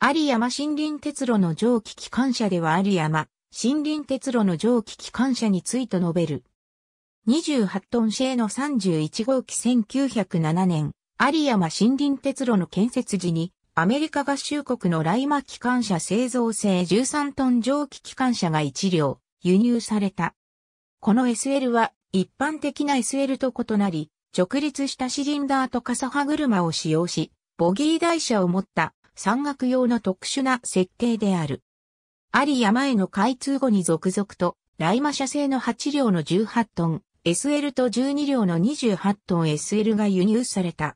有山森林鉄路の蒸気機関車では有山森林鉄路の蒸気機関車について述べる。28トンシェーの31号機1907年、有山森林鉄路の建設時に、アメリカ合衆国のライマ機関車製造製13トン蒸気機関車が1両、輸入された。この SL は一般的な SL と異なり、直立したシリンダーと傘歯車を使用し、ボギー台車を持った山岳用の特殊な設計である。あり山への開通後に続々と、ライマ社製の8両の18トン、SL と12両の28トン SL が輸入された。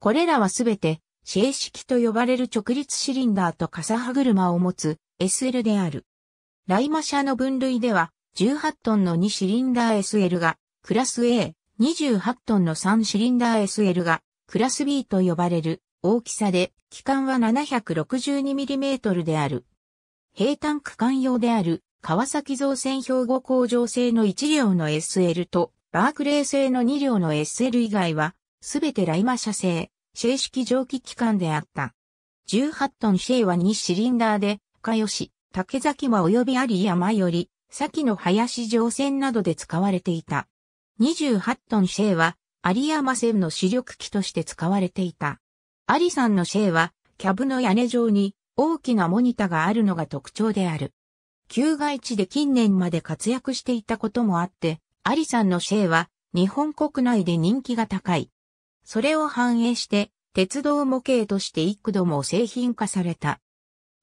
これらはすべて、正式と呼ばれる直立シリンダーと傘歯車を持つ SL である。ライマ社の分類では、18トンの2シリンダー SL が、クラス A、28トンの3シリンダー SL が、クラス B と呼ばれる大きさで、機関は 762mm である。平坦区間用である、川崎造船兵庫工場製の1両の SL と、バークレー製の2両の SL 以外は、すべてライマ社製、シェ式蒸気機関であった。18トンシェイは2シリンダーで、深吉、竹崎は及び有山より、先の林乗船などで使われていた。28トンシェイは、有山線の主力機として使われていた。アリさんのシェイは、キャブの屋根上に大きなモニタがあるのが特徴である。旧街地で近年まで活躍していたこともあって、アリさんのシェイは日本国内で人気が高い。それを反映して、鉄道模型として幾度も製品化された。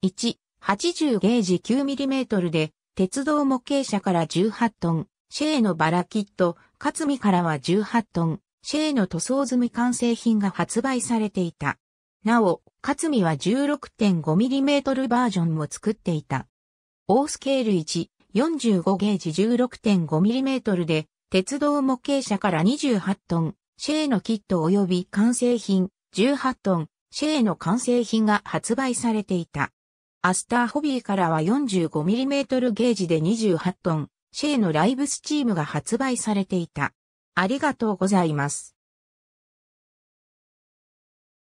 1、80ゲージ 9mm で、鉄道模型車から18トン、シェイのバラキット、カツミからは18トン、シェーの塗装済み完成品が発売されていた。なお、カツミは 16.5mm バージョンも作っていた。オースケール1、45ゲージ 16.5mm で、鉄道模型車から28トン、シェーのキット及び完成品18トン、シェーの完成品が発売されていた。アスターホビーからは 45mm ゲージで28トン、シェーのライブスチームが発売されていた。ありがとうございます。